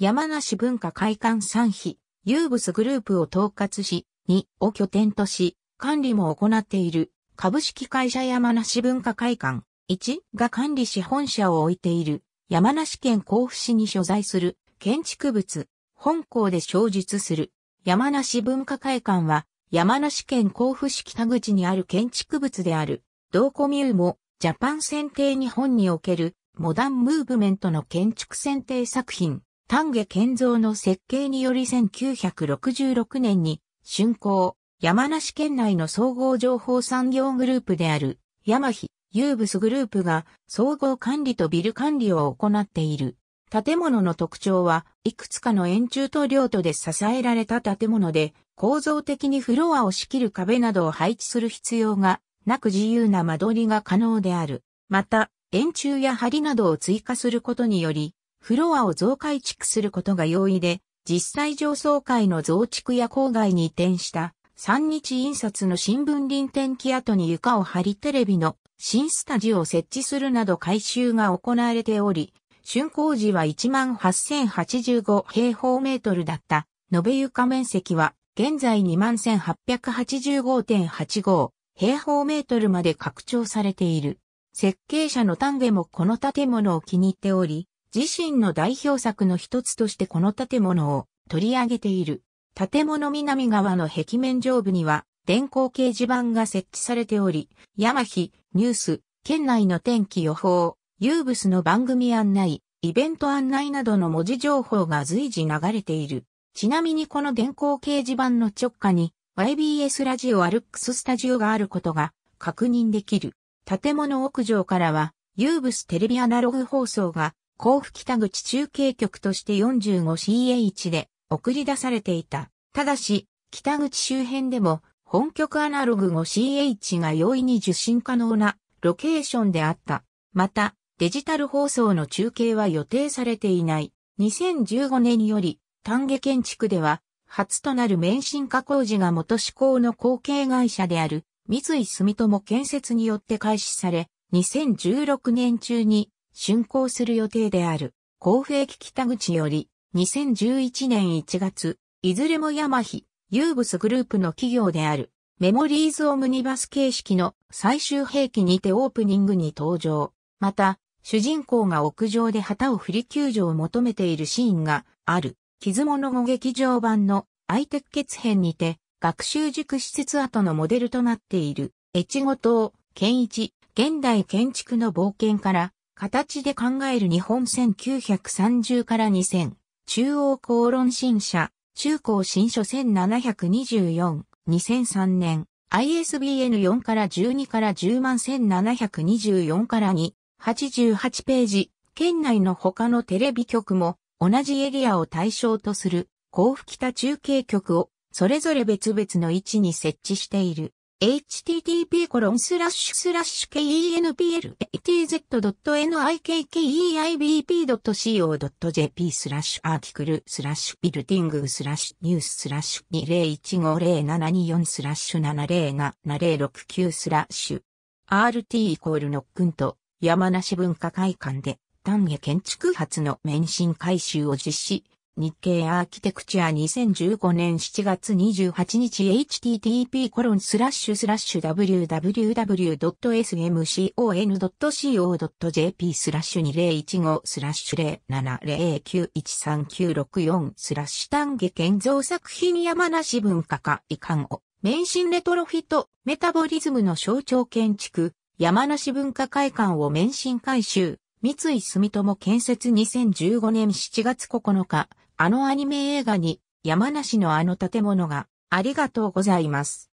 山梨文化会館産比、ユーブスグループを統括し、2を拠点とし、管理も行っている、株式会社山梨文化会館、1が管理し本社を置いている、山梨県甲府市に所在する、建築物、本校で小述する、山梨文化会館は、山梨県甲府市北口にある建築物である、同コミューも、ジャパン選定日本における、モダンムーブメントの建築選定作品、丹下健造の設計により1966年に、竣工、山梨県内の総合情報産業グループである、山日、ユーブスグループが総合管理とビル管理を行っている。建物の特徴は、いくつかの円柱と両途で支えられた建物で、構造的にフロアを仕切る壁などを配置する必要がなく自由な間取りが可能である。また、円柱や梁などを追加することにより、フロアを増改築することが容易で、実際上層階の増築や郊外に移転した三日印刷の新聞臨転機跡に床を張りテレビの新スタジオを設置するなど改修が行われており、竣工時は18,085平方メートルだった延べ床面積は現在21,885.85平方メートルまで拡張されている。設計者の丹下もこの建物を気に入っており、自身の代表作の一つとしてこの建物を取り上げている。建物南側の壁面上部には電光掲示板が設置されており、ヤマヒ、ニュース、県内の天気予報、ユーブスの番組案内、イベント案内などの文字情報が随時流れている。ちなみにこの電光掲示板の直下に YBS ラジオアルックススタジオがあることが確認できる。建物屋上からは、ユーブステレビアナログ放送が甲府北口中継局として 45CH で送り出されていた。ただし、北口周辺でも本局アナログ 5CH が容易に受信可能なロケーションであった。また、デジタル放送の中継は予定されていない。2015年より、丹下建築では、初となる免震化工事が元志向の後継会社である、三井住友建設によって開始され、2016年中に竣工する予定である、甲府駅北口より、2011年1月、いずれもヤマヒ、ユーブスグループの企業である、メモリーズオムニバス形式の最終兵器にてオープニングに登場。また、主人公が屋上で旗を振り救助を求めているシーンがある、傷物語劇場版のアイテク決編にて、学習塾施設跡のモデルとなっている、越後島、県一、現代建築の冒険から、形で考える日本1930から2000、中央公論新社、中高新書1724、2003年、ISBN 4から12から10万1724から2、88ページ、県内の他のテレビ局も同じエリアを対象とする、甲府北中継局をそれぞれ別々の位置に設置している。http kenpl.tz.nikkeibp.co.jp a スラッシュアーティクルスラッシュビルティングスラッシュニューススラッシュ20150724スラッシュ7070669スラッシュ RT イコールノックンと山梨文化会館で丹下建築発の免震改修を実施日経アーキテクチャ2015年7月28日 http コロンスラッシュスラッシュ www.smcon.co.jp スラッシュ2015スラッシュ07091394スラッシュ丹下建造作品山梨文化課遺憾を免震レトロフィットメタボリズムの象徴建築山梨文化会館を免震改修三井住友建設2015年7月9日あのアニメ映画に山梨のあの建物がありがとうございます。